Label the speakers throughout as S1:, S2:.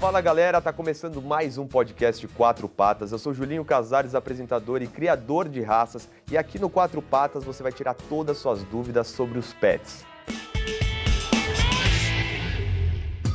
S1: Fala galera, tá começando mais um podcast Quatro Patas. Eu sou Julinho Casares, apresentador e criador de raças, e aqui no Quatro Patas você vai tirar todas as suas dúvidas sobre os pets.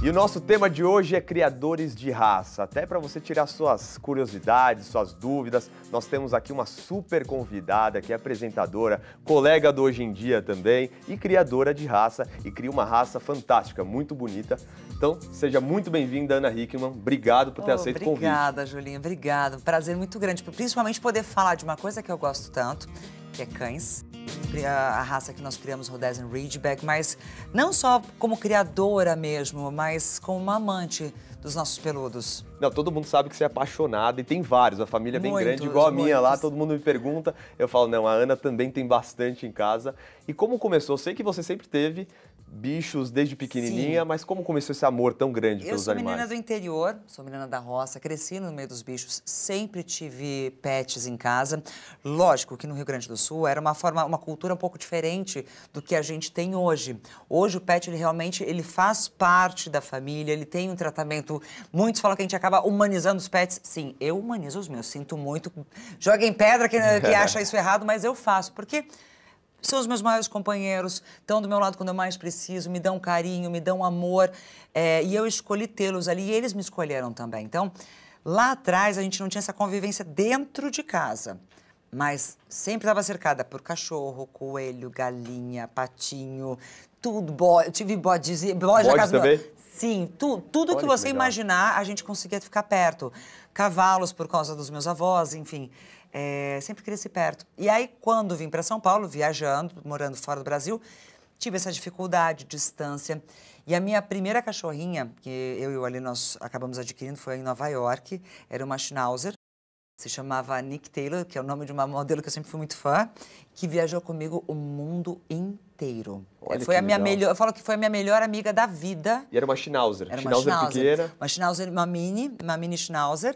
S1: E o nosso tema de hoje é criadores de raça. Até para você tirar suas curiosidades, suas dúvidas, nós temos aqui uma super convidada que é apresentadora, colega do Hoje em Dia também e criadora de raça e cria uma raça fantástica, muito bonita. Então, seja muito bem-vinda, Ana Hickman. Obrigado por ter oh, aceito o convite. Obrigada,
S2: Julinha. Obrigada. prazer muito grande, principalmente poder falar de uma coisa que eu gosto tanto, que é cães a raça que nós criamos, Rhodesian Ridgeback, mas não só como criadora mesmo, mas como uma amante
S1: dos nossos peludos. Não, todo mundo sabe que você é apaixonada e tem vários, a família é bem muitos, grande, igual a minha lá, todo mundo me pergunta, eu falo, não, a Ana também tem bastante em casa. E como começou? Sei que você sempre teve, bichos desde pequenininha, Sim. mas como começou esse amor tão grande eu pelos animais? Eu sou menina do
S2: interior, sou menina da roça, cresci no meio dos bichos, sempre tive pets em casa. Lógico que no Rio Grande do Sul era uma forma, uma cultura um pouco diferente do que a gente tem hoje. Hoje o pet ele realmente ele faz parte da família, ele tem um tratamento. Muitos falam que a gente acaba humanizando os pets. Sim, eu humanizo os meus, sinto muito. Joguem pedra que, que acha isso errado, mas eu faço porque são os meus maiores companheiros, estão do meu lado quando eu mais preciso, me dão carinho, me dão amor. É, e eu escolhi tê-los ali e eles me escolheram também. Então, lá atrás a gente não tinha essa convivência dentro de casa. Mas sempre estava cercada por cachorro, coelho, galinha, patinho, tudo. Bode, tive bodes, bode, bode na casa também? Do... Sim, tu, tudo Olha que você que imaginar, a gente conseguia ficar perto. Cavalos por causa dos meus avós, enfim. É, sempre cresci perto. E aí, quando vim para São Paulo, viajando, morando fora do Brasil, tive essa dificuldade, distância. E a minha primeira cachorrinha, que eu e o Ali nós acabamos adquirindo, foi em Nova York, era uma Schnauzer. Se chamava Nick Taylor, que é o nome de uma modelo que eu sempre fui muito fã, que viajou comigo o mundo inteiro inteiro.
S1: Olha foi a minha legal. melhor, eu
S2: falo que foi a minha melhor amiga da vida.
S1: E era uma Schnauzer, era uma Schnauzer, Schnauzer pequena.
S2: Uma Schnauzer, uma mini, uma mini Schnauzer,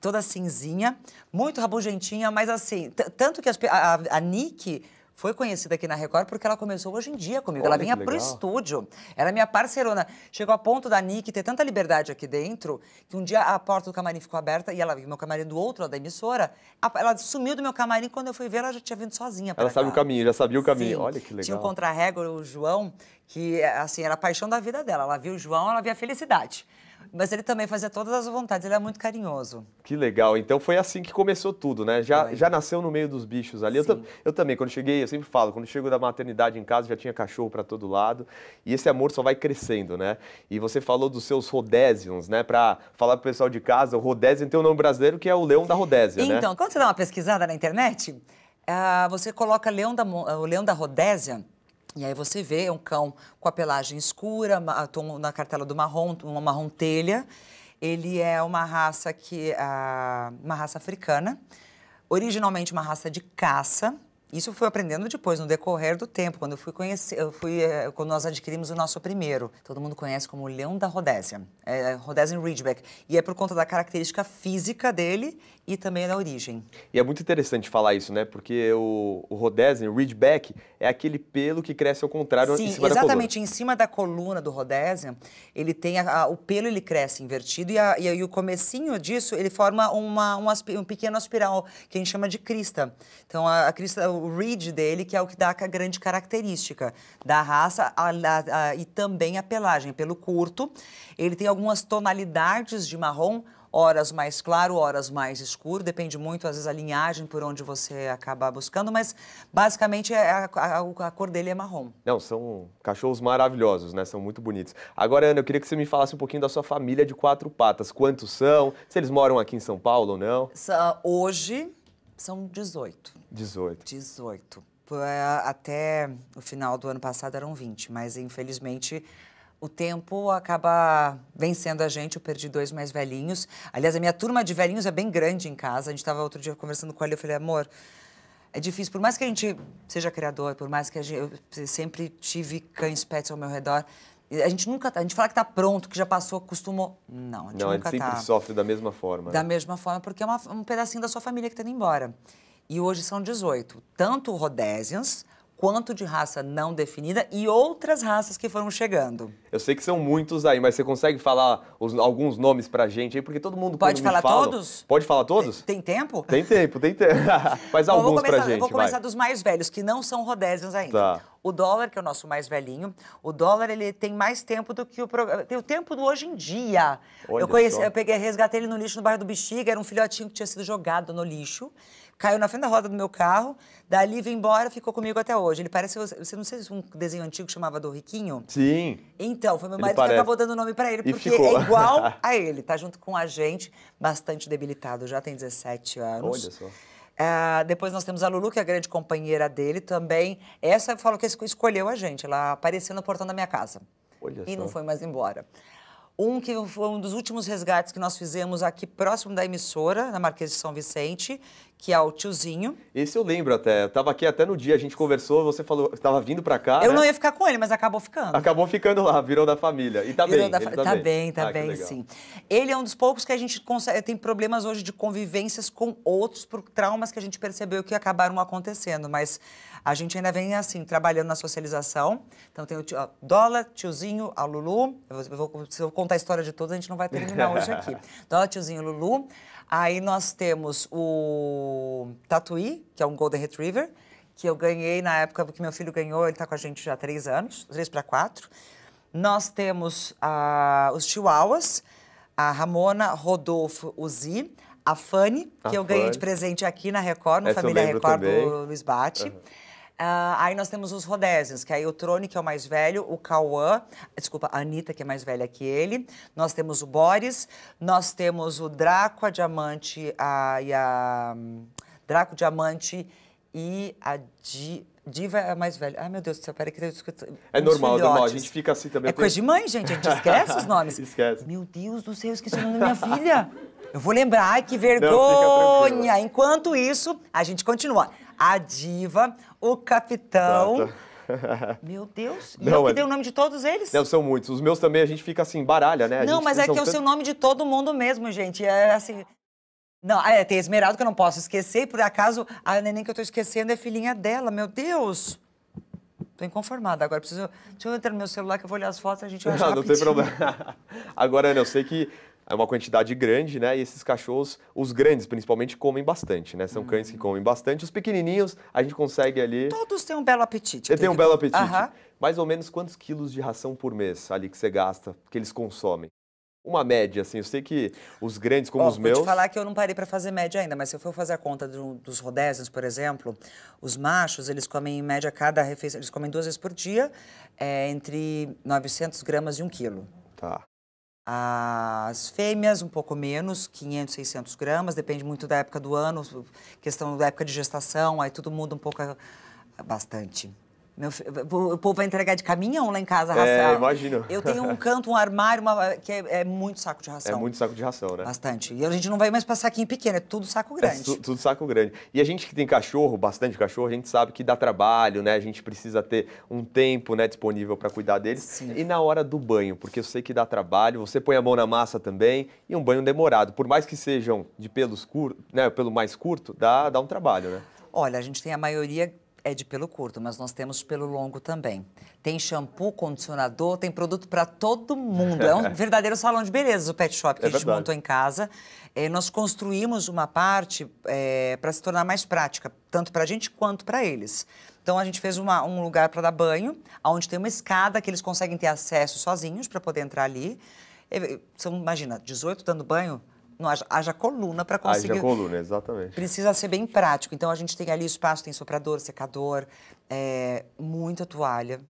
S2: toda cinzinha, muito rabugentinha, mas assim, tanto que as, a, a, a Nick foi conhecida aqui na Record porque ela começou hoje em dia comigo. Olha, ela vinha pro estúdio. Era minha parceirona. Chegou a ponto da Nick ter tanta liberdade aqui dentro que um dia a porta do camarim ficou aberta e ela meu camarim do outro, da emissora. Ela sumiu do meu camarim quando eu fui ver, ela já tinha vindo sozinha. Ela cá. sabe o caminho, já sabia o caminho. Sim. Olha que legal. Tinha um contra o João, que assim, era a paixão da vida dela. Ela viu o João, ela via a felicidade. Mas ele também fazia todas as vontades, ele é muito carinhoso.
S1: Que legal. Então foi assim que começou tudo, né? Já, já nasceu no meio dos bichos ali. Eu, eu, também, quando cheguei, eu sempre falo, quando chego da maternidade em casa já tinha cachorro para todo lado. E esse amor só vai crescendo, né? E você falou dos seus rodésions, né? Para falar pro pessoal de casa, o rodésion tem o um nome brasileiro que é o leão da rodésia, né? então, né?
S2: quando você dá uma pesquisada na internet, uh, você coloca leão da, o leão da rodésia e aí você vê um cão com a pelagem escura, ah, na cartela do marrom, uma marrom telha. Ele é uma raça que ah, uma raça africana, originalmente uma raça de caça, isso fui aprendendo depois, no decorrer do tempo, quando eu fui conhecer, eu fui, eh, quando nós adquirimos o nosso primeiro. Todo mundo conhece como leão da Rodésia, é, é Rhodesian Ridgeback. E é por conta da característica física dele e também da origem.
S1: E é muito interessante falar isso, né? Porque o, o Rhodesian Ridgeback é aquele pelo que cresce ao contrário Sim, em cima da coluna. exatamente.
S2: Em cima da coluna do Rhodesian, ele tem a, a, o pelo ele cresce invertido e, a, e, e, o comecinho disso ele forma uma, um, um pequeno aspiral que a gente chama de crista. Então a, crista o read dele, que é o que dá a grande característica da raça a, a, a, e também a pelagem. Pelo curto, ele tem algumas tonalidades de marrom, horas mais claro, horas mais escuro, depende muito, às vezes, a linhagem por onde você acaba buscando, mas basicamente é, a, a, a, cor dele é marrom.
S1: Não, são cachorros maravilhosos, né? São muito bonitos. Agora, Ana, eu queria que você me falasse um pouquinho da sua família de quatro patas. Quantos são? Se eles moram aqui em São Paulo ou não?
S2: Hoje, são 18.
S1: 18. 18.
S2: Até o final do ano passado eram 20, mas infelizmente o tempo acaba vencendo a gente. Eu perdi dois mais velhinhos. Aliás, a minha turma de velhinhos é bem grande em casa. A gente estava outro dia conversando com ele e eu falei, amor, é difícil. Por mais que a gente seja criador, por mais que gente, eu sempre tive cães pets ao meu redor, a gente nunca tá, a gente fala que está pronto, que já passou, acostumou. Não, a gente não, nunca a gente sempre tá. sofre
S1: da mesma forma. Né? Da né?
S2: mesma forma, porque é uma, um pedacinho da sua família que está indo embora. E hoje são 18, tanto Rodésians quanto de raça não definida e outras raças que foram chegando.
S1: Eu sei que são muitos aí, mas você consegue falar os, alguns nomes pra gente aí? Porque todo mundo pode falar fala, todos? Pode falar todos? Tem, tem tempo? Tem tempo, tem tempo. Faz Bom, alguns começar, pra gente. Eu vou começar vai. dos
S2: mais velhos, que não são rodésios ainda. Tá. O dólar, que é o nosso mais velhinho, o dólar ele tem mais tempo do que o Tem o tempo do hoje em dia. Olha eu conheci, só. eu peguei, resgatei ele no lixo no bairro do Bexiga, era um filhotinho que tinha sido jogado no lixo caiu na frente da roda do meu carro, dali veio embora, ficou comigo até hoje. Ele parece, você não sei se um desenho antigo que chamava do Riquinho? Sim. Então, foi meu marido parece... que acabou dando o nome para ele, porque é igual a ele, tá junto com a gente, bastante debilitado, já tem 17 anos. Olha só. Uh, depois nós temos a Lulu, que é a grande companheira dele também. Essa falou que escolheu a gente. Ela apareceu no portão da minha casa. Olha e só. não foi mais embora. Um que foi um dos últimos resgates que nós fizemos aqui próximo da emissora, na Marquês de São Vicente, que é o
S1: tiozinho. Esse eu lembro até. Eu aqui até no dia, a gente conversou, você falou que estava vindo para cá. Eu né? não ia ficar
S2: com ele, mas acabou ficando.
S1: Acabou ficando lá, virou da família. E tá virou bem. Da fa... tá, tá, bem, bem tá ah, bem, sim.
S2: Ele é um dos poucos que a gente consegue, eh, tem problemas hoje de convivências com outros por traumas que a gente percebeu que acabaram acontecendo. Mas a gente ainda vem assim, trabalhando na socialização. Então tem o tio, Dólar, tiozinho, a Lulu. Eu vou, eu vou contar a história de todos, a gente não vai terminar hoje aqui. Então, tiozinho Lulu. Aí nós temos o Tatuí, que é um Golden Retriever, que eu ganhei na época que meu filho ganhou, ele está com a gente já há três anos, três para quatro. Nós temos uh, os Chihuahuas, a Ramona, Rodolfo, Zi, a Fanny, que a eu Fanny. ganhei de presente aqui na Record, no Essa Família Record também. do Luiz Bate. Uhum. Uh, aí nós temos os rodésios, que é aí o Trone, que é o mais velho, o Cauã, desculpa, a Anitta, que é mais velha que ele. Nós temos o Boris, nós temos o Draco, a Diamante, a, e a... Draco, Diamante e a Di... Diva é a mais velha. Ai, meu Deus do céu, peraí que eu escuto.
S1: É normal, é normal. A gente fica assim também. É coisa de mãe, gente. A gente esquece os nomes. esquece. Meu
S2: Deus do céu, eu esqueci o nome da minha filha. Eu vou lembrar. Ai, que vergonha. Não, Enquanto isso, a
S1: gente continua a diva, o capitão. Meu Deus. não, eu que dei o
S2: nome de todos eles? Não,
S1: são muitos. Os meus também a gente fica assim, baralha, né? A não, mas é que eu tanto... sei o
S2: nome de todo mundo mesmo, gente. É assim. Não, é, tem Esmeralda que eu não posso esquecer, e por acaso a neném que eu tô esquecendo é filhinha dela, meu Deus. Tô inconformada. Agora preciso. Deixa eu entrar no meu celular que eu vou olhar as fotos, a gente vai Não, não tem problema.
S1: Agora, Ana, eu sei que é uma quantidade grande, né? E esses cachorros, os grandes principalmente, comem bastante, né? São cães que uhum. comem bastante. Os pequenininhos, a gente consegue ali... Todos têm um belo
S2: apetite. Tem um belo apetite.
S1: Mais ou menos quantos quilos de ração por mês ali que você gasta, que eles consomem? Uma média, assim, eu sei que os grandes como oh, os vou meus... Eu
S2: falar que eu não parei para fazer média ainda, mas se eu for fazer a conta do, dos rodésios, por exemplo, os machos, eles comem em média cada refeição, eles comem duas vezes por dia, é, entre 900 gramas e 1 quilo. Tá. As fêmeas, um pouco menos, 500, 600 gramas, depende muito da época do ano, questão da época de gestação, aí tudo muda um pouco, eh, bastante. Meu, o povo vai entregar de caminhão lá em casa a ração. É, imagino. Eu tenho um canto, um armário, uma, que é, é, muito saco de ração. É
S1: muito saco de ração, né?
S2: Bastante. E a gente não vai mais aqui saquinho pequeno, é tudo saco é grande.
S1: É tudo saco grande. E a gente que tem cachorro, bastante cachorro, a gente sabe que dá trabalho, né? A gente precisa ter um tempo né, disponível para cuidar deles. Sim. E na hora do banho, porque eu sei que dá trabalho, você põe a mão na massa também, e um banho demorado. Por mais que sejam de pelos curto, né, pelo mais curto, dá, dá um trabalho, né?
S2: Olha, a gente tem a maioria é de pelo curto, mas nós temos pelo longo também. Tem shampoo, condicionador, tem produto para todo mundo. É um verdadeiro salão de beleza o pet shop que é a gente montou em casa. É, nós construímos uma parte é, para se tornar mais prática, tanto para a gente quanto para eles. Então a gente fez uma, um lugar para dar banho, onde tem uma escada que eles conseguem ter acesso sozinhos para poder entrar ali. Você é, imagina, 18 dando banho, não haja, haja coluna para conseguir. Haja coluna, exatamente. Precisa ser bem prático. Então a gente tem ali espaço, tem soprador, secador, é, muita toalha.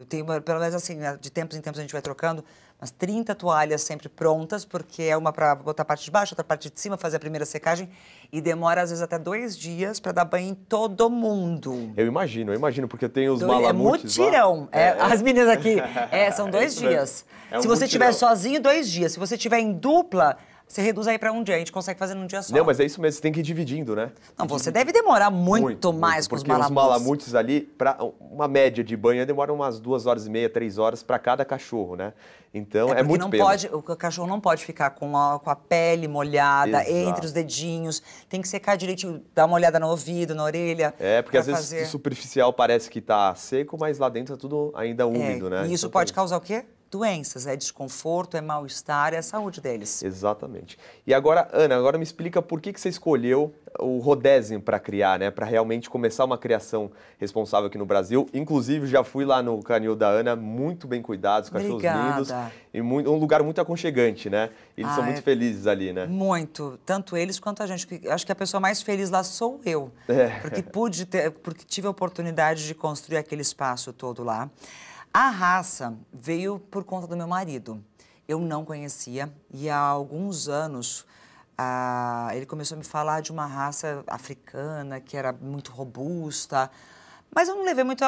S2: Eu tenho, pelo menos assim, né, de tempos em tempos a gente vai trocando, umas 30 toalhas sempre prontas, porque é uma para botar a parte de baixo, outra parte de cima, fazer a primeira secagem. E demora, às vezes, até dois dias para dar banho em todo mundo.
S1: Eu imagino, eu imagino, porque tem os Do, malamutes. É mutirão. É, é, é, as
S2: meninas aqui. É, são dois é dias. É um Se você mutirão. tiver sozinho, dois dias. Se você tiver em dupla, você reduz aí para um dia, a gente consegue fazer num dia só. Não, mas é
S1: isso mesmo, você tem que ir dividindo, né? Não, você deve demorar muito, muito mais muito, com os malamutes. Porque os malamutes ali, pra, uma média de banho demora umas duas horas e meia, três horas para cada cachorro, né? Então é, é muito não pelo. Pode,
S2: o cachorro não pode ficar com a, com a pele molhada, Exato. entre os dedinhos, tem que secar direitinho, dar uma olhada no ouvido, na orelha. É, porque às fazer... vezes
S1: superficial parece que tá seco, mas lá dentro é tudo ainda úmido, é, né? E isso então, pode
S2: causar o quê? doenças, é desconforto, é mal-estar, é a saúde deles.
S1: Exatamente. E agora, Ana, agora me explica por que, que você escolheu o Rodésio para criar, né? Para realmente começar uma criação responsável aqui no Brasil. Inclusive, já fui lá no canil da Ana, muito bem cuidados, cachorros Obrigada. lindos. E muito, um lugar muito aconchegante, né? Eles ah, são muito é... felizes ali, né?
S2: Muito. Tanto eles quanto a gente. Acho que a pessoa mais feliz lá sou eu. É. Porque pude ter, porque tive a oportunidade de construir aquele espaço todo lá. A raça veio por conta do meu marido. Eu não conhecia e há alguns anos ah, ele começou a me falar de uma raça africana que era muito robusta, mas eu não levei muito,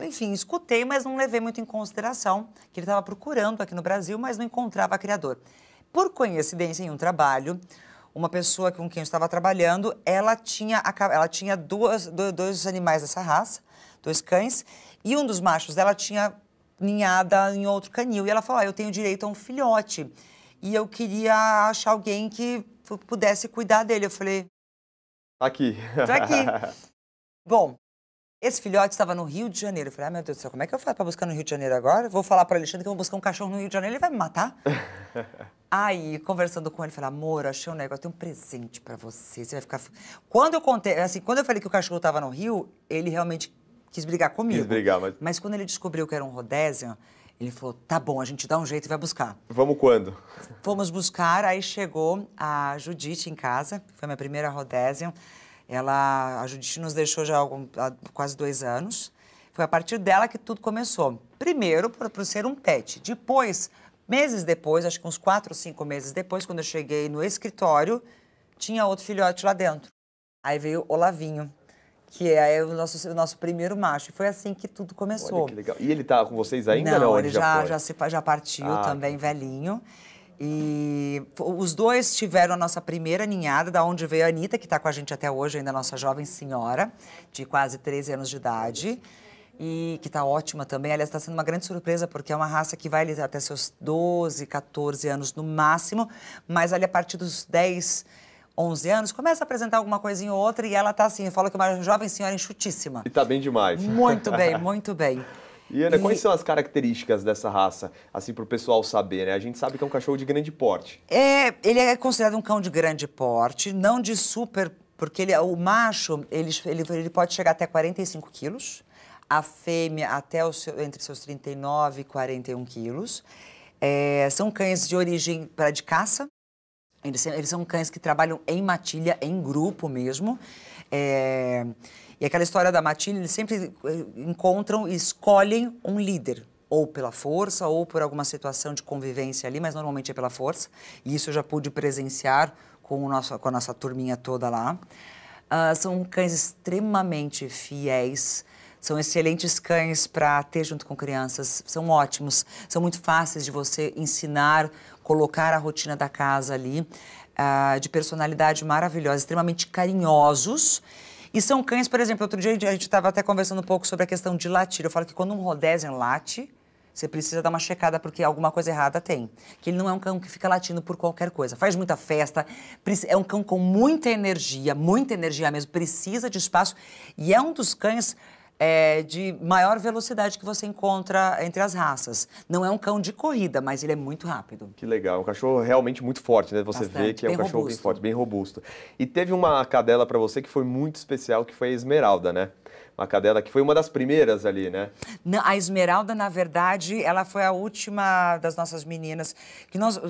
S2: enfim, escutei, mas não levei muito em consideração que ele estava procurando aqui no Brasil, mas não encontrava criador. Por coincidência, em um trabalho, uma pessoa com quem eu estava trabalhando, ela tinha, ela tinha duas, dois, dois animais dessa raça, dois cães, e um dos machos dela tinha ninhada em outro canil. E ela falou: ah, eu tenho direito a um filhote. E eu queria achar alguém que pudesse cuidar dele. Eu falei:
S1: tá Aqui. Tô aqui.
S2: Bom, esse filhote estava no Rio de Janeiro. Eu falei: ah, meu Deus do céu, como é que eu faço para buscar no Rio de Janeiro agora? Vou falar para Alexandre que eu vou buscar um cachorro no Rio de Janeiro, ele vai me matar. Aí, conversando com ele, falei, amor, achei um negócio, tem um presente para você, você vai ficar... Quando eu contei, assim, quando eu falei que o cachorro tava no Rio, ele realmente quis brigar comigo. Quis brigar, mas... mas quando ele descobriu que era um Rhodesian, ele falou, tá bom, a gente dá um jeito e vai buscar.
S1: Vamos quando?
S2: Fomos buscar, aí chegou a Judite em casa, foi minha primeira Rhodesian. Ela, a Judite nos deixou já há quase dois anos. Foi a partir dela que tudo começou. Primeiro, por, por ser um pet. Depois, meses depois, acho que uns quatro ou cinco meses depois, quando eu cheguei no escritório, tinha outro filhote lá dentro. Aí veio Olavinho, que é, é o nosso, o nosso primeiro macho. E foi assim que tudo começou. Olha que
S1: legal. E ele tá com vocês ainda? Não, não né? ele já, já, já, se,
S2: já partiu ah, tá. também, velhinho. E os dois tiveram a nossa primeira ninhada, da onde veio a Anitta, que está com a gente até hoje, ainda nossa jovem senhora, de quase 13 anos de idade e que está ótima também. Aliás, está sendo uma grande surpresa, porque é uma raça que vai até seus 12, 14 anos no máximo, mas ali a partir dos 10, 11 anos, começa a apresentar alguma coisinha ou outra e ela está assim,
S1: fala que é uma jovem senhora enxutíssima. E está bem demais. Muito bem, muito bem. E Ana, e... quais são as características dessa raça, assim, para o pessoal saber, né? A gente sabe que é um cachorro de grande porte.
S2: É, ele é considerado um cão de grande porte, não de super, porque ele, é, o macho, ele, ele, ele pode chegar até 45 quilos, a fêmea até seu, entre seus 39 e 41 quilos. É, são cães de origem para de caça, eles, eles são cães que trabalham em matilha, em grupo mesmo. É, e aquela história da matilha, eles sempre eh, encontram e escolhem um líder, ou pela força, ou por alguma situação de convivência ali, mas normalmente é pela força. E isso eu já pude presenciar com, o nosso, com a nossa turminha toda lá. Uh, são cães extremamente fiéis, são excelentes cães para ter junto com crianças, são ótimos, são muito fáceis de você ensinar colocar a rotina da casa ali, ah, de personalidade maravilhosa, extremamente carinhosos. E são cães, por exemplo, outro dia a gente estava até conversando um pouco sobre a questão de latir. Eu falo que quando um Rhodesian late, você precisa dar uma checada porque alguma coisa errada tem. Que ele não é um cão que fica latindo por qualquer coisa. Faz muita festa, é um cão com muita energia, muita energia mesmo, precisa de espaço e é um dos cães é, de maior velocidade que você encontra entre as raças. Não é um cão de corrida, mas ele é muito rápido.
S1: Que legal. Um cachorro realmente muito forte, né? Você Bastante. vê que é um bem cachorro robusto. bem forte, bem robusto. E teve uma cadela para você que foi muito especial, que foi a Esmeralda, né? uma cadela que foi uma das primeiras ali, né?
S2: Não, a Esmeralda, na verdade, ela foi a última das nossas meninas que nós.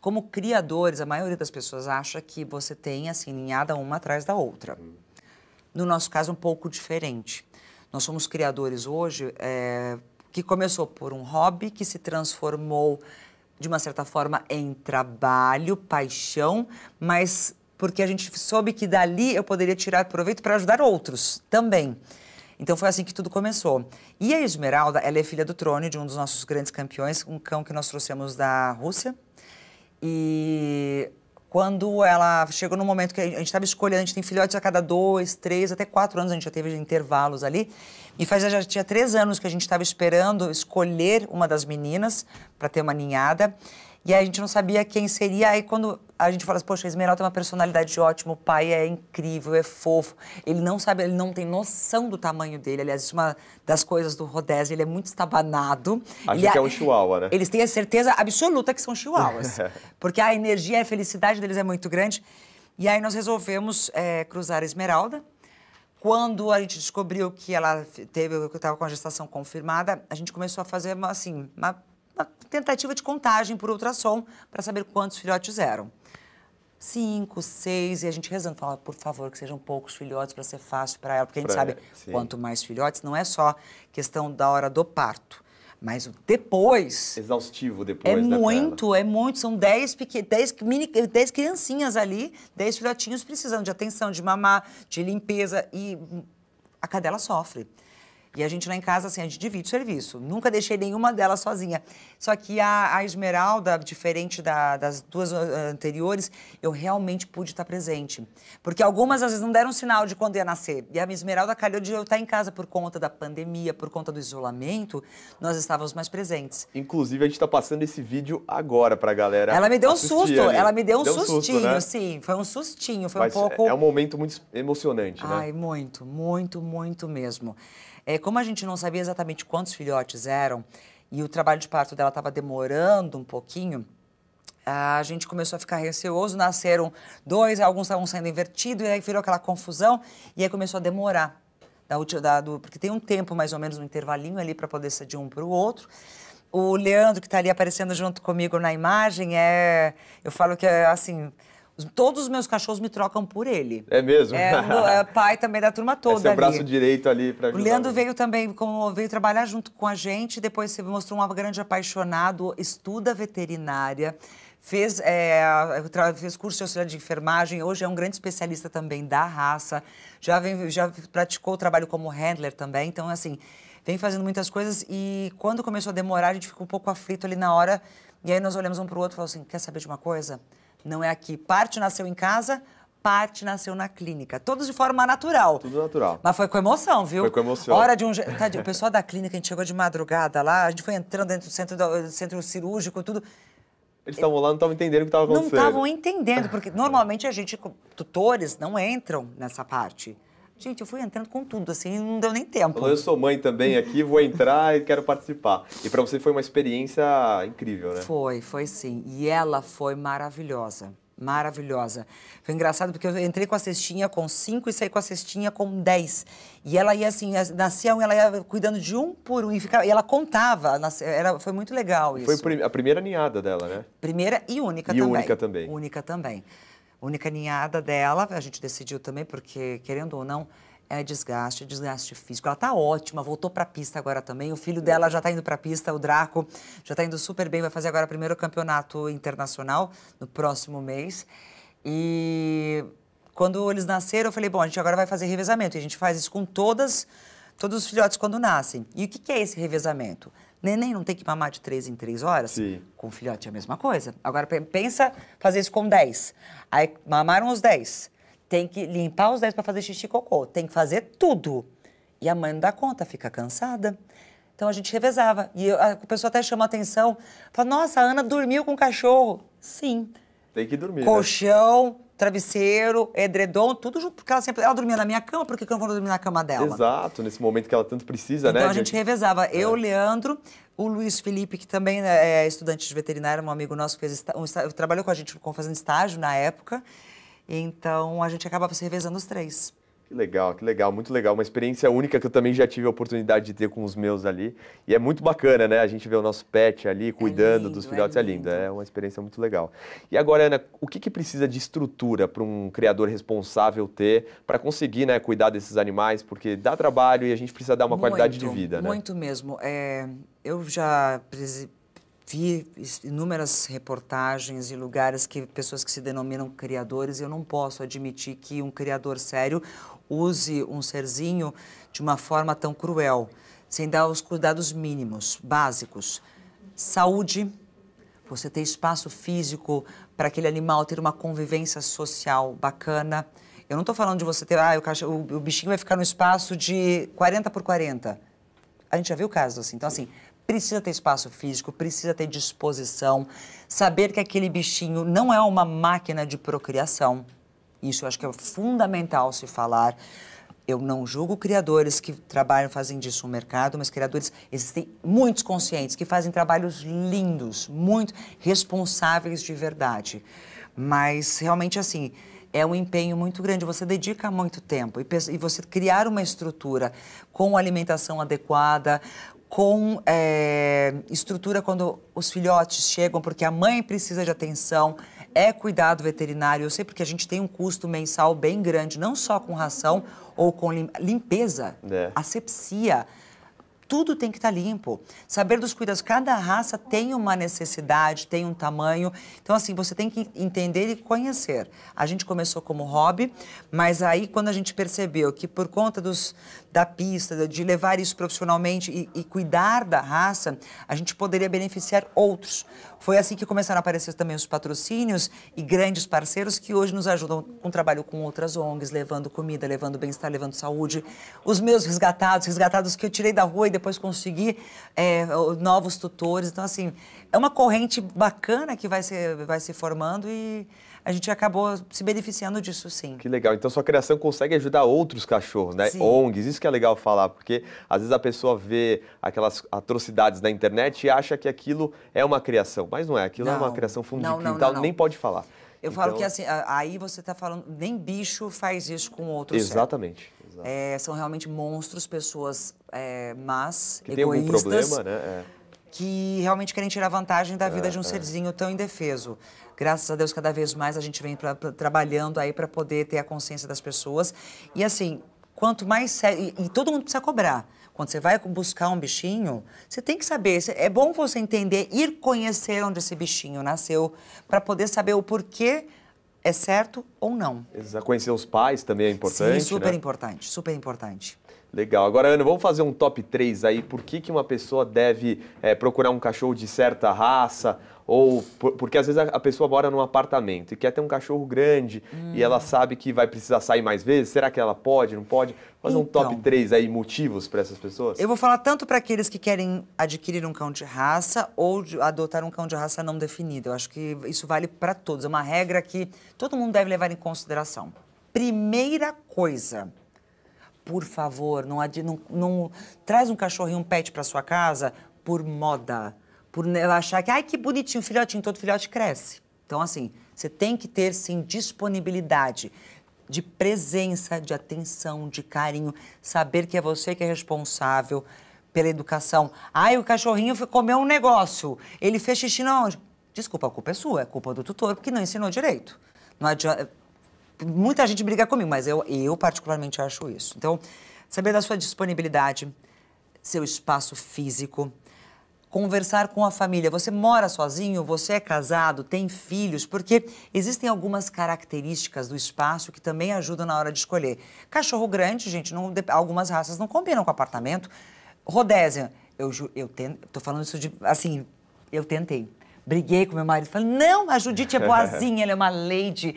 S2: Como criadores, a maioria das pessoas acha que você tem assim, ninhada uma atrás da outra. Hum. No nosso caso, um pouco diferente. Nós somos criadores hoje é, que começou por um hobby que se transformou de uma certa forma em trabalho, paixão, mas porque a gente soube que dali eu poderia tirar proveito para ajudar outros também. Então foi assim que tudo começou. E a Esmeralda, ela é filha do Trone, de um dos nossos grandes campeões, um cão que nós trouxemos da Rússia. E quando ela chegou no momento que a gente estava escolhendo, a gente tem filhotes a cada dois, três, até quatro anos, a gente já teve intervalos ali. E faz, já tinha três anos que a gente estava esperando escolher uma das meninas para ter uma ninhada. E a gente não sabia quem seria. Aí quando a gente fala assim, poxa, Esmeralda tem uma personalidade ótima, o pai é incrível, é fofo. Ele não sabe, ele não tem noção do tamanho dele. Aliás, isso é uma das coisas do Rodésio, ele é muito estabanado. Acho ele, que é um chihuahua, né? Eles têm a certeza absoluta que são chihuahuas. É. porque a energia e a felicidade deles é muito grande. E aí nós resolvemos é, cruzar a Esmeralda. Quando a gente descobriu que ela teve, que estava com a gestação confirmada, a gente começou a fazer, assim, uma uma tentativa de contagem por ultrassom para saber quantos filhotes eram. Cinco, seis, e a gente rezando, fala, por favor, que sejam poucos filhotes para ser fácil para ela, porque a gente pra sabe, sim. quanto mais filhotes, não é só questão da hora do parto, mas depois. Exaustivo depois. É né, muito, é muito. São dez pequ... dez mini... dez criancinhas ali, dez filhotinhos precisando de atenção, de mamar, de limpeza. E a cadela sofre. E a gente lá em casa, assim, a gente divide o serviço. Nunca deixei nenhuma delas sozinha. Só que a, a Esmeralda, diferente da, das duas ah, anteriores, eu realmente pude estar presente. Porque algumas, às vezes, não deram sinal de quando ia nascer. E a Esmeralda calhou de eu estar em casa por conta da pandemia, por conta do isolamento, nós estávamos mais presentes.
S1: Inclusive, a gente está passando esse vídeo agora para a galera. Ela me deu um susto, ali. ela me deu um deu sustinho, um susto, né?
S2: sim. Foi um sustinho, foi Mas um pouco. É, é um
S1: momento muito emocionante, né? Ai,
S2: muito, muito, muito mesmo. É, como a gente não sabia exatamente quantos filhotes eram e o trabalho de parto dela estava demorando um pouquinho, a gente começou a ficar receoso, nasceram dois, alguns estavam saindo invertidos, e aí virou aquela confusão, e aí começou a demorar. Da, da, do, porque tem um tempo, mais ou menos, um intervalinho ali para poder ser de um para o outro. O Leandro, que está ali aparecendo junto comigo na imagem, é. Eu falo que é assim Todos os meus cachorros me trocam por ele.
S1: É mesmo? É, o
S2: é pai também da turma toda. É seu ali. braço direito
S1: ali para O Leandro
S2: veio também, como, veio trabalhar junto com a gente, depois se mostrou um grande apaixonado, estuda veterinária fez, é, fez curso de auxiliar de enfermagem, hoje é um grande especialista também da raça, já, vem, já praticou o trabalho como handler também, então, assim, vem fazendo muitas coisas e quando começou a demorar, a gente ficou um pouco aflito ali na hora, e aí nós olhamos um para o outro e falamos assim, quer saber de uma coisa? não é aqui. Parte nasceu em casa, parte nasceu na clínica. Todos de forma natural.
S1: Tudo natural. Mas foi com emoção, viu? Foi com emoção. Hora de um. Tadinho, o pessoal
S2: da clínica, a gente chegou de madrugada lá, a gente foi entrando dentro do centro, do centro cirúrgico, tudo.
S1: Eles estavam lá, não estavam entendendo o que estava acontecendo. Não estavam entendendo,
S2: porque normalmente a gente, tutores, não entram nessa parte. Gente, eu fui entrando com tudo, assim, não deu nem tempo. Falou, eu sou
S1: mãe também aqui, vou entrar e quero participar. E para você foi uma experiência incrível, né?
S2: Foi, foi sim. E ela foi maravilhosa. Maravilhosa. Foi engraçado porque eu entrei com a cestinha com cinco e saí com a cestinha com dez. E ela ia assim, nascia um, ela ia cuidando de um por um e, ficava, e ela contava. Nascia, era, foi muito legal isso. Foi a
S1: primeira ninhada dela, né?
S2: Primeira e única e também. E única também. Única também única ninhada dela, a gente decidiu também, porque querendo ou não, é desgaste, é desgaste físico. Ela está ótima, voltou para a pista agora também. O filho dela já está indo para a pista, o Draco, já está indo super bem. Vai fazer agora o primeiro campeonato internacional no próximo mês. E quando eles nasceram, eu falei: bom, a gente agora vai fazer revezamento. E a gente faz isso com todas, todos os filhotes quando nascem. E o que, que é esse revezamento? Neném não tem que mamar de três em três horas? Sim. Com filhote é a mesma coisa. Agora, pensa fazer isso com dez. Aí mamaram os dez, Tem que limpar os dez para fazer xixi e cocô. Tem que fazer tudo. E a mãe não dá conta, fica cansada. Então a gente revezava. E a pessoa até chama atenção. Fala, nossa, a Ana dormiu com o cachorro. Sim. Tem que dormir. Né? Colchão, né? travesseiro, edredom, tudo junto, porque ela sempre ela dormia na minha cama, porque que eu não vou dormir na cama dela?
S1: Exato, nesse momento que ela tanto precisa, então, né? Então a gente,
S2: revezava, é. eu, Leandro, o Luiz Felipe, que também né, é estudante de veterinário, um amigo nosso que fez um, trabalhou com a gente fazendo estágio na época. Então a gente acabava se revezando os três.
S1: Que legal, que legal, muito legal. Uma experiência única que eu também já tive a oportunidade de ter com os meus ali. E é muito bacana, né? A gente vê o nosso pet ali é cuidando é lindo, dos é filhotes, é lindo. é lindo. É uma experiência muito legal. E agora, Ana, o que, que precisa de estrutura para um criador responsável ter para conseguir né, cuidar desses animais? Porque dá trabalho e a gente precisa dar uma muito, qualidade de vida, né? Muito
S2: mesmo. É, eu já vi inúmeras reportagens e lugares que pessoas que se denominam criadores, eu não posso admitir que um criador sério use um serzinho de uma forma tão cruel, sem dar os cuidados mínimos, básicos. Saúde, você ter espaço físico para aquele animal ter uma convivência social bacana. Eu não estou falando de você ter, ah, o, o, o bichinho vai ficar no espaço de 40 por 40. A gente já viu casos assim. Então, assim, precisa ter espaço físico, precisa ter disposição, saber que aquele bichinho não é uma máquina de procriação. Isso eu acho que é fundamental se falar. Eu não julgo criadores que trabalham, fazem disso um mercado, mas criadores, existem muitos conscientes que fazem trabalhos lindos, muito responsáveis de verdade. Mas realmente, assim, é um empenho muito grande, você dedica muito tempo. E, e você criar uma estrutura com alimentação adequada, com é, estrutura quando os filhotes chegam, porque a mãe precisa de atenção, é cuidado veterinário. Eu sei porque a gente tem um custo mensal bem grande, não só com ração ou com limpeza, é. asepsia tudo tem que estar tá limpo. Saber dos cuidados. Cada raça tem uma necessidade, tem um tamanho. Então, assim, você tem que entender e conhecer. A gente começou como hobby, mas aí quando a gente percebeu que por conta dos, da pista, de levar isso profissionalmente e, e cuidar da raça, a gente poderia beneficiar outros. Foi assim que começaram a aparecer também os patrocínios e grandes parceiros que hoje nos ajudam com trabalho com outras ONGs, levando comida, levando bem-estar, levando saúde. Os meus resgatados, resgatados que eu tirei da rua e depois conseguir é, novos tutores. Então, assim, é uma corrente bacana que vai se, vai se formando e a gente acabou se beneficiando disso, sim.
S1: Que legal. Então, sua criação consegue ajudar outros cachorros, né? Sim. ONGs. Isso que é legal falar, porque às vezes a pessoa vê aquelas atrocidades na internet e acha que aquilo é uma criação. Mas não é. Aquilo não. é uma criação fundo não, de quintal, não, não, nem pode falar.
S2: Eu então... falo que então assim, aí você está falando, nem bicho faz isso com outro Exatamente. Certo. É, são realmente monstros, pessoas é, más, que egoístas. Tem algum problema, né? É. Que realmente querem tirar vantagem da vida é, de um é. serzinho tão indefeso. Graças a Deus, cada vez mais a gente vem pra, pra, trabalhando aí para poder ter a consciência das pessoas. E assim, quanto mais sério. E, e todo mundo precisa cobrar. Quando você vai buscar um bichinho, você tem que saber. É bom você entender, ir conhecer onde esse bichinho nasceu, para poder saber o porquê é certo ou não.
S1: Conhecer os pais também é importante. Sim, super né? importante,
S2: super importante.
S1: Legal. Agora, Ana, vamos fazer um top 3 aí. Por que, que uma pessoa deve é, procurar um cachorro de certa raça? Ou por, porque às vezes a, a, pessoa mora num apartamento e quer ter um cachorro grande hum. e ela hum. sabe que vai precisar sair mais vezes, será que ela pode, não pode? Fazer então, um top 3 então. aí motivos para essas pessoas? Eu
S2: vou falar tanto para aqueles que querem adquirir um cão de raça ou de, adotar um cão de raça não definido. Eu acho que isso vale para todos, é uma regra que todo mundo deve levar em consideração. Primeira coisa, por favor, não, não, não traz um cachorrinho, um pet para sua casa por moda por ela achar que, ai, que bonitinho, filhotinho, todo filhote cresce. Então, assim, você tem que ter, sim, disponibilidade de presença, de atenção, de carinho, saber que é você que é responsável pela educação. Ai, o cachorrinho comeu um negócio, ele fez xixi na onde? Desculpa, a culpa é sua, é culpa do tutor, porque não ensinou direito. Não adianta... Muita gente briga comigo, mas eu, eu particularmente acho isso. Então, saber da sua disponibilidade, seu espaço físico, conversar com a família. Você mora sozinho? Você é casado? Tem filhos? Porque existem algumas características do espaço que também ajudam na hora de escolher. Cachorro grande, gente, não, algumas raças não combinam com apartamento. Rodésia, eu eu tô falando isso de assim, eu tentei. Briguei com meu marido, falei: "Não, a Judite é boazinha, ela é uma lady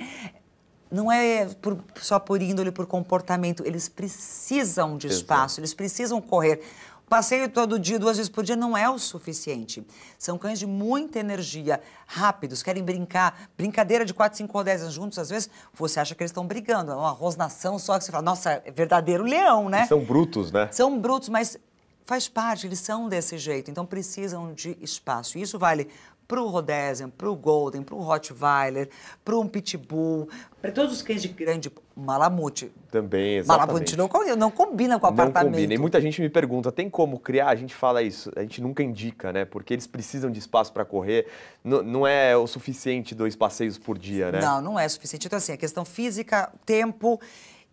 S2: não é por, só por índole, por comportamento. Eles precisam de espaço, eles precisam correr. Passeio todo dia, duas vezes por dia, não é o suficiente. São cães de muita energia, rápidos, querem brincar. Brincadeira de 4, 5 ou 10 anos juntos, às vezes, você acha que eles estão brigando. É uma rosnação só que você fala, nossa, é verdadeiro leão, né? são
S1: brutos, né?
S2: São brutos, mas faz parte, eles são desse jeito. Então, precisam de espaço. E isso vale para o Rhodesian, para o Golden, para o Rottweiler, para um Pitbull, para todos os cães de grande malamute.
S1: Também, exatamente. Malamute
S2: não, não combina com o não apartamento. Combina. E muita
S1: gente me pergunta, tem como criar? A gente fala isso, a gente nunca indica, né? Porque eles precisam de espaço para correr. N não é o suficiente dois passeios por dia, né? Não,
S2: não é suficiente. Então, assim, a questão física, tempo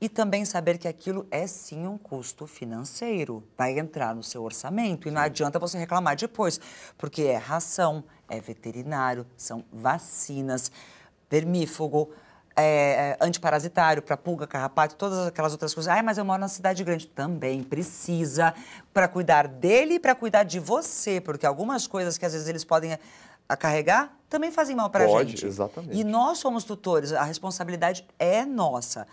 S2: e também saber que aquilo é sim um custo financeiro, vai entrar no seu orçamento e não adianta você reclamar depois, porque é ração, é veterinário, são vacinas, vermífugo, é, é antiparasitário para pulga, carrapato, todas aquelas outras coisas. Ah, mas eu moro na cidade grande. Também precisa para cuidar dele e para cuidar de você, porque algumas coisas que às vezes eles podem é, a carregar também fazem mal para a gente. Pode, exatamente. E nós somos tutores, a responsabilidade é nossa.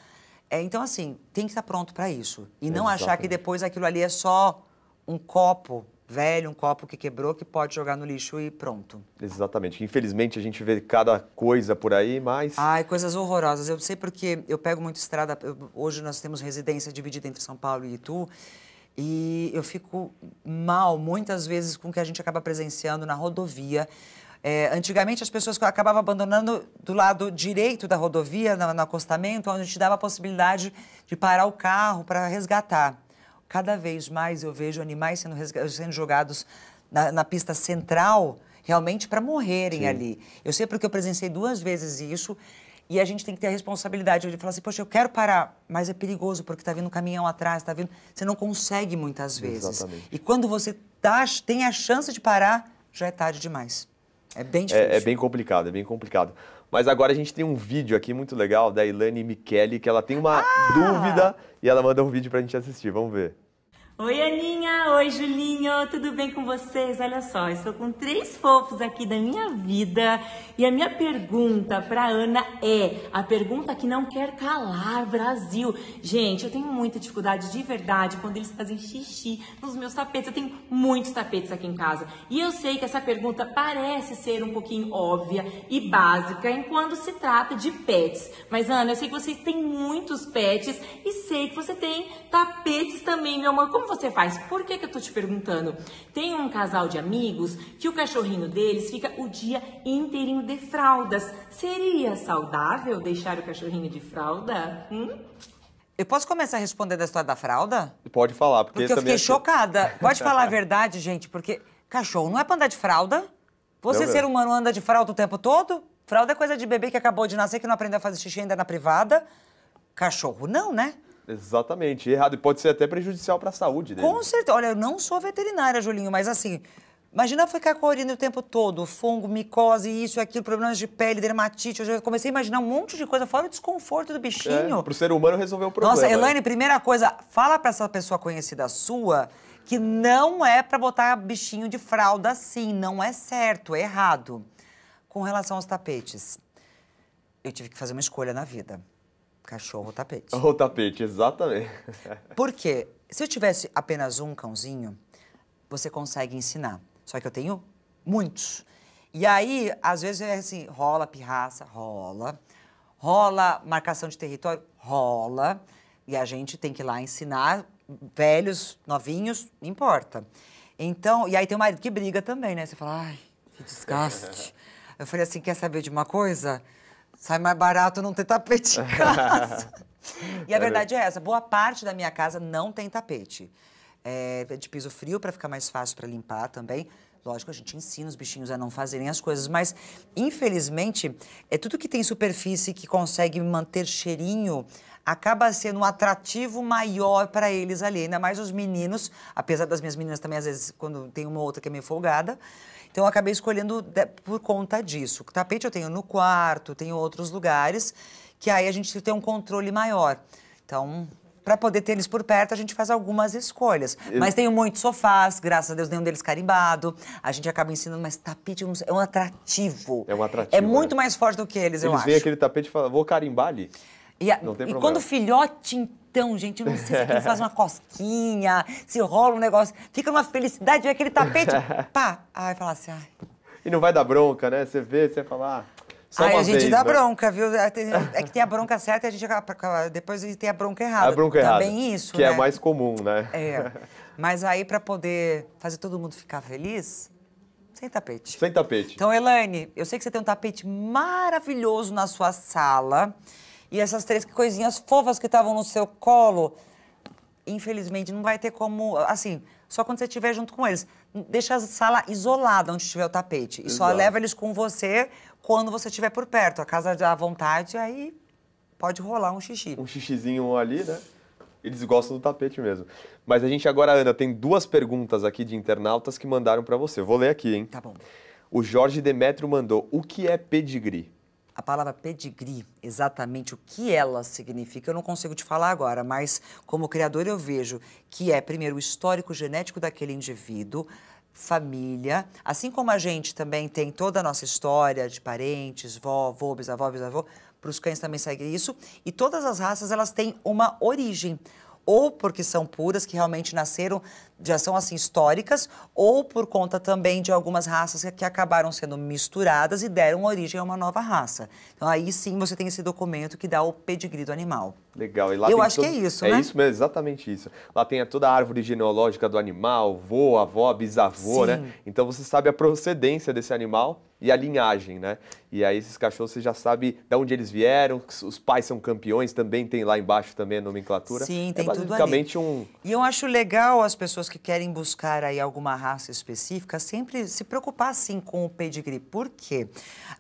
S2: É, então, assim, tem que estar pronto para isso. E não Exatamente. achar que depois aquilo ali é só um copo velho, um copo que quebrou, que pode jogar no lixo e pronto.
S1: Exatamente. Infelizmente, a gente vê cada coisa por aí, mas... Ai,
S2: coisas horrorosas. Eu sei porque eu pego muito estrada... Eu, hoje nós temos residência dividida entre São Paulo e Itu, e eu fico mal, muitas vezes, com o que a gente acaba presenciando na rodovia, é, antigamente as pessoas acabavam abandonando do lado direito da rodovia, no, no acostamento, onde te dava a possibilidade de parar o carro para resgatar. Cada vez mais eu vejo animais sendo, sendo jogados na, na pista central, realmente para morrerem Sim. ali. Eu sei porque eu presenciei duas vezes isso. E a gente tem que ter a responsabilidade de falar assim, poxa, eu quero parar, mas é perigoso porque está vindo um caminhão atrás, está vindo... Você não consegue muitas vezes. Exatamente. E quando você tá, tem a chance de parar, já é tarde demais.
S1: É bem difícil. É, é, bem complicado, é bem complicado. Mas agora a gente tem um vídeo aqui muito legal da Ilane Michele, que ela tem uma ah! dúvida e ela manda um vídeo pra gente assistir. Vamos ver.
S2: Oi Aninha, oi Julinho, tudo bem com vocês? Olha só, estou com três fofos aqui da minha vida e a minha pergunta para Ana é a pergunta que não quer calar, Brasil. Gente, eu tenho muita dificuldade de verdade quando eles fazem xixi nos meus tapetes. Eu tenho muitos tapetes aqui em casa e eu sei que essa pergunta parece ser um pouquinho óbvia e básica enquanto se trata de pets. Mas Ana, eu sei que vocês têm muitos pets e sei que você tem tapetes também, meu amor. Como como você faz? Por que, que eu tô te perguntando? Tem um casal de amigos que o cachorrinho deles fica o dia inteirinho de fraldas. Seria saudável deixar o cachorrinho de fralda? Hum? Eu posso começar a responder da história da fralda?
S1: Pode falar, porque, porque eu fiquei é chocada. Pode falar a
S2: verdade, gente, porque cachorro não é pra andar de fralda. Você, ser humano, anda de fralda o tempo todo? Fralda é coisa de bebê que acabou de nascer, que não aprendeu a fazer xixi ainda na privada. Cachorro não, né?
S1: Exatamente, errado. E pode ser até prejudicial para a saúde né? Com
S2: certeza. Olha, eu não sou veterinária, Julinho, mas assim, imagina ficar com a urina o tempo todo, fungo, micose, isso e aquilo, problemas de pele, dermatite. Eu já comecei a imaginar um monte de coisa, fora o desconforto do bichinho. É,
S1: para o ser humano resolver o problema. Nossa, né? Elaine,
S2: primeira coisa, fala para essa pessoa conhecida sua que não é para botar bichinho de fralda assim, não é certo, é errado. Com relação aos tapetes, eu tive que fazer uma escolha na vida Cachorro ou tapete. Ou
S1: tapete, exatamente.
S2: Porque se eu tivesse apenas um cãozinho, você consegue ensinar. Só que eu tenho muitos. E aí, às vezes, é assim, rola pirraça, rola. Rola marcação de território, rola. E a gente tem que ir lá ensinar velhos, novinhos, não importa. Então, e aí tem o marido que briga também, né? Você fala, ai, que desgaste. eu falei assim, quer saber de uma coisa? Sai mais barato não ter tapete em casa. e a verdade é essa: boa parte da minha casa não tem tapete. É de piso frio para ficar mais fácil para limpar também. Lógico, a gente ensina os bichinhos a não fazerem as coisas, mas infelizmente, é tudo que tem superfície que consegue manter cheirinho acaba sendo um atrativo maior para eles ali, ainda mais os meninos, apesar das minhas meninas também às vezes quando tem uma ou outra que é meio folgada, então eu acabei escolhendo por conta disso. O tapete eu tenho no quarto, tenho outros lugares, que aí a gente tem um controle maior. Então, para poder ter eles por perto, a gente faz algumas escolhas. Eu... Mas tenho muitos sofás, graças a Deus, nenhum deles carimbado. A gente acaba ensinando, mas tapete é um
S1: atrativo. É um atrativo. É muito
S2: é. mais forte do que eles, eles eu acho. Eles veem aquele
S1: tapete e falam, vou carimbar ali. E, a, não tem e quando o
S2: filhote, então, gente, eu não sei se aquilo faz uma cosquinha, se rola um negócio, fica uma felicidade, vê é aquele tapete, pá, aí fala assim, ai.
S1: E não vai dar bronca, né? Você vê, você fala, ah, só Ai, a gente vez, dá né? bronca,
S2: viu? É, é que tem a bronca certa e a gente depois tem a bronca errada. A bronca errada. Também isso, Que é né? é mais
S1: comum, né? É.
S2: Mas aí, para poder fazer todo mundo ficar feliz, sem
S1: tapete. Sem tapete.
S2: Então, Elaine, eu sei que você tem um tapete maravilhoso na sua sala e essas três coisinhas fofas que estavam no seu colo, infelizmente não vai ter como, assim, só quando você estiver junto com eles. Deixa a sala isolada onde estiver o tapete e Exato. só leva eles com você quando você estiver por perto, a casa da vontade, aí pode rolar um xixi.
S1: Um xixizinho ali, né? Eles gostam do tapete mesmo. Mas a gente agora, Ana, tem duas perguntas aqui de internautas que mandaram para você. Vou ler aqui, hein? Tá bom. O Jorge Demetrio mandou: "O que é pedigree?"
S2: a palavra pedigree, exatamente o que ela significa, eu não consigo te falar agora, mas como criador eu vejo que é, primeiro, o histórico genético daquele indivíduo, família, assim como a gente também tem toda a nossa história de parentes, vó, avô, bisavó, bisavô, para os cães também segue isso, e todas as raças elas têm uma origem, ou porque são puras, que realmente nasceram já são assim históricas ou por conta também de algumas raças que acabaram sendo misturadas e deram origem a uma nova raça. Então aí sim você tem esse documento que dá o pedigree do animal.
S1: Legal. E lá Eu acho todo... que é isso, é né? É isso mesmo, exatamente isso. Lá tem toda a árvore genealógica do animal, vô, avó, bisavô, né? sim. né? Então você sabe a procedência desse animal e a linhagem, né? E aí esses cachorros você já sabe de onde eles vieram, os pais são campeões, também tem lá embaixo também a nomenclatura. Sim, é tem é basicamente tudo ali. um
S2: E eu acho legal as pessoas que querem buscar aí alguma raça específica, sempre se preocupar sim com o pedigree. Por quê?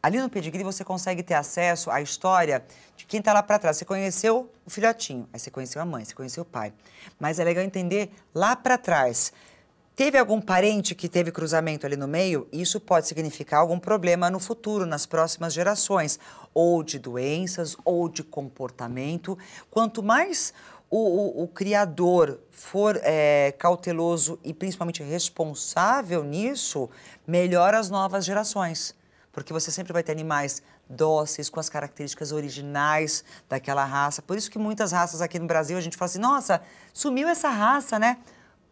S2: Ali no pedigree você consegue ter acesso à história de quem está lá para trás. Você conheceu o filhotinho, aí você conheceu a mãe, você conheceu o pai. Mas é legal entender lá para trás. Teve algum parente que teve cruzamento ali no meio? Isso pode significar algum problema no futuro, nas próximas gerações, ou de doenças, ou de comportamento. Quanto mais o, o, o criador for é, cauteloso e principalmente responsável nisso, melhora as novas gerações. Porque você sempre vai ter animais dóceis, com as características originais daquela raça. Por isso que muitas raças aqui no Brasil a gente fala assim: nossa, sumiu essa raça, né?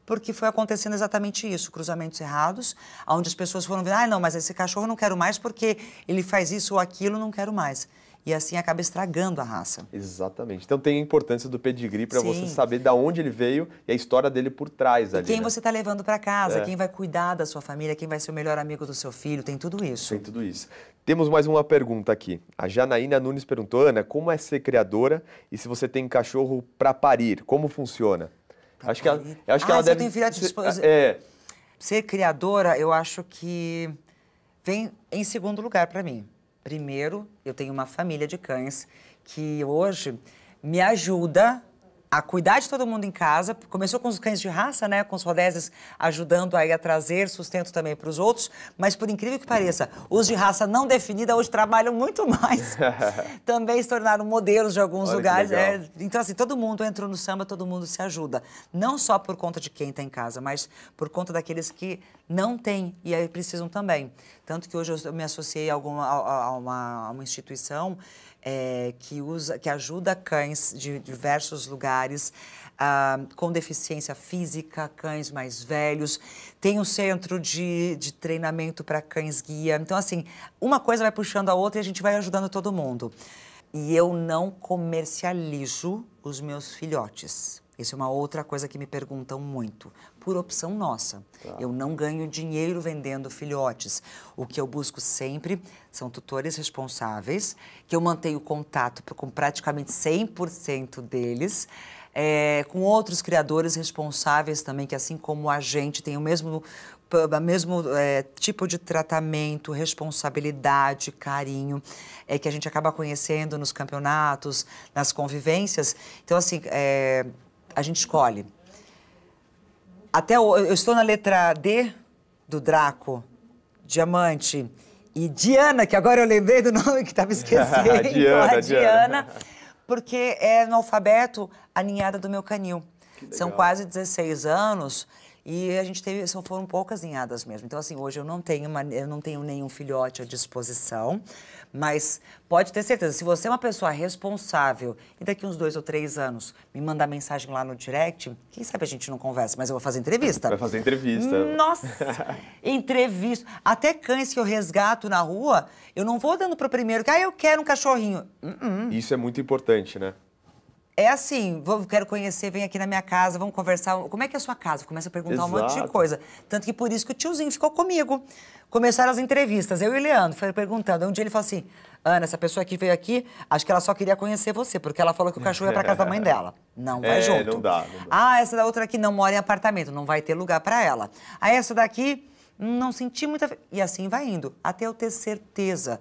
S2: porque foi acontecendo exatamente isso, cruzamentos errados, onde as pessoas foram vendo, ah, não, mas esse cachorro eu não quero mais porque ele faz isso ou aquilo, não quero mais e assim acaba estragando a raça.
S1: Exatamente. Então tem a importância do pedigree para você saber de onde ele veio e a história dele por trás e ali. Quem né? você
S2: está levando para casa, é. quem vai cuidar da sua família, quem vai ser o melhor
S1: amigo do seu filho, tem tudo isso. Tem tudo isso. Temos mais uma pergunta aqui. A Janaína Nunes perguntou, Ana, como é ser criadora e se você tem cachorro para parir? Como funciona? Pra acho parir. que ela, acho ah, que ela deve. de... é...
S2: ser criadora, eu acho que vem em segundo lugar para mim. Primeiro, eu tenho uma família de cães que hoje me ajuda a cuidar de todo mundo em casa. Começou com os cães de raça, né? Com os rodeses ajudando aí a trazer sustento também para os outros. Mas por incrível que pareça, os de raça não definida hoje trabalham muito mais. também se tornaram modelos de alguns Olha, lugares. É, então, assim, todo mundo entrou no samba, todo mundo se ajuda. Não só por conta de quem está em casa, mas por conta daqueles que não tem e aí precisam também. Tanto que hoje eu me associei a, alguma, a, a, uma, a uma, instituição é, que, usa, que ajuda cães de diversos lugares ah, com deficiência física, cães mais velhos. Tem um centro de, de treinamento para cães guia. Então, assim, uma coisa vai puxando a outra e a gente vai ajudando todo mundo. E eu não comercializo os meus filhotes. Isso é uma outra coisa que me perguntam muito por opção nossa. Tá. Eu não ganho dinheiro vendendo filhotes. O que eu busco sempre são tutores responsáveis, que eu mantenho contato com praticamente 100% deles. É, com outros criadores responsáveis também, que assim como a gente tem o mesmo, mesmo é, tipo de tratamento, responsabilidade, carinho, é, que a gente acaba conhecendo nos campeonatos, nas convivências. Então, assim, é, a gente escolhe até o, eu estou na letra D do Draco, Diamante e Diana, que agora eu lembrei do nome que estava esquecendo. Diana, a Diana, Diana. Porque é no alfabeto a ninhada do meu canil. São quase 16 anos e a gente teve, só foram poucas ninhadas mesmo. Então, assim, hoje eu não tenho, uma, eu não tenho nenhum filhote à disposição, mas pode ter certeza, se você é uma pessoa responsável e daqui uns dois ou três anos me mandar mensagem lá no direct, quem sabe a gente não conversa, mas eu vou fazer entrevista. Vai
S1: fazer entrevista. Nossa!
S2: entrevista. Até cães que eu resgato na rua, eu não vou dando pro primeiro que, ah, eu quero um cachorrinho. Uh
S1: -uh. Isso é muito importante, né?
S2: é assim, vou, quero conhecer, vem aqui na minha casa, vamos conversar. Como é que é a sua casa? Começa a perguntar Exato. um monte de coisa. Tanto que por isso que o tiozinho ficou comigo. Começaram as entrevistas, eu e o Leandro, foi perguntando. Um dia ele falou assim, Ana, essa pessoa que veio aqui, acho que ela só queria conhecer você, porque ela falou que o cachorro ia para casa da mãe dela. Não vai é, junto. Não dá, não dá. Ah, essa da outra aqui não mora em apartamento, não vai ter lugar para ela. Ah, essa daqui, hum, não senti muita... E assim vai indo, até eu ter certeza.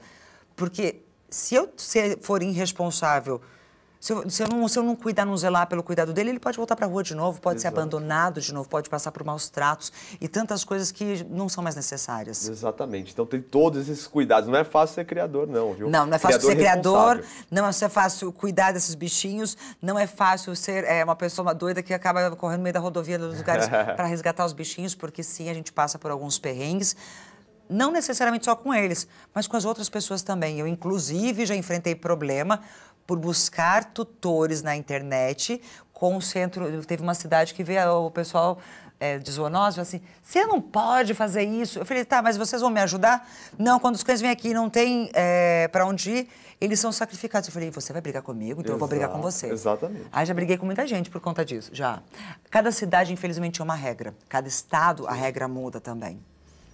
S2: Porque se eu for irresponsável se eu, se eu, não, se eu não cuidar, não zelar pelo cuidado dele, ele pode voltar para a rua de novo, pode Exato. ser abandonado de novo, pode passar por maus tratos e tantas coisas que
S1: não são mais necessárias. Exatamente. Então tem todos esses cuidados. Não é fácil ser criador, não, viu? Não, não é fácil criador ser criador,
S2: não é fácil cuidar desses bichinhos, não é fácil ser é, uma pessoa uma doida que acaba correndo no meio da rodovia dos lugares para resgatar os bichinhos, porque sim, a gente passa por alguns perrengues não necessariamente só com eles, mas com as outras pessoas também. Eu, inclusive, já enfrentei problema por buscar tutores na internet com o centro. Teve uma cidade que veio o pessoal é, de zoonose, assim, você não pode fazer isso. Eu falei, tá, mas vocês vão me ajudar? Não, quando os cães vêm aqui e não tem é, para onde ir, eles são sacrificados. Eu falei, você vai brigar comigo, então Exato, eu vou brigar com você. Exatamente. Aí já briguei com muita gente por conta disso, já. Cada cidade, infelizmente, tinha é uma regra. Cada estado, a regra muda também.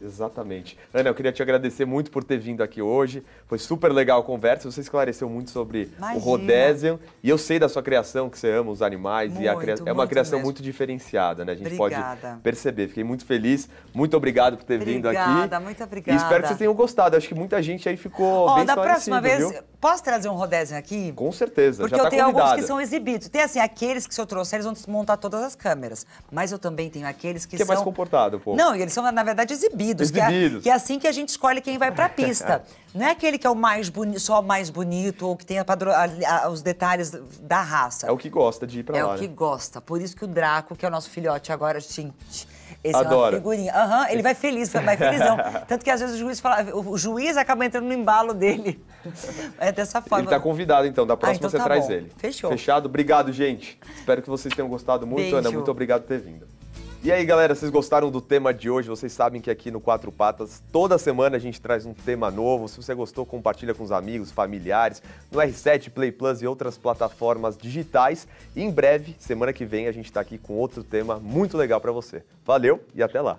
S1: Exatamente. Ana, eu queria te agradecer muito por ter vindo aqui hoje. Foi super legal a conversa. Você esclareceu muito sobre Imagina. o Rhodesian. E eu sei da sua criação, que você ama os animais. Muito, e cria... é uma criação mesmo. muito diferenciada, né? A gente obrigada. pode perceber. Fiquei muito feliz. Muito obrigado por ter obrigada, vindo aqui. Obrigada,
S2: muito obrigada. E espero que vocês
S1: tenham gostado. Acho que muita gente aí ficou oh, bem da próxima vez, viu?
S2: Posso trazer um Rodésio
S1: aqui? Com certeza, Porque já tá eu tenho convidada. alguns que são
S2: exibidos. Tem assim, aqueles que se eu trouxer, eles vão desmontar todas as câmeras. Mas eu também tenho aqueles que, que são... Que é mais comportado, pô. Não, eles são, na verdade, exibidos. Exibidos. Que é, que é assim que a gente escolhe quem vai pra pista. Não é aquele que é o mais só mais bonito ou que tem padro... os detalhes da raça. É o que
S1: gosta de ir pra é lá. É o né? que
S2: gosta. Por isso que o Draco, que é o nosso filhote agora, gente... Esse Adoro. é uma figurinha. Uhum, ele vai feliz, vai felizão. Tanto que às vezes o juiz fala, o juiz acaba entrando no embalo dele. É dessa forma. Ele está
S1: convidado, então. Da ah, próxima ah, então você tá traz bom. ele. Fechou. Fechado? Obrigado, gente. Espero que vocês tenham gostado muito. Beijo. Ana, muito obrigado por ter vindo. E aí, galera, vocês gostaram do tema de hoje? Vocês sabem que aqui no Quatro Patas, toda semana a gente traz um tema novo. Se você gostou, compartilha com os amigos, familiares, no R7, Play Plus e outras plataformas digitais. E em breve, semana que vem, a gente está aqui com outro tema muito legal para você. Valeu e até lá!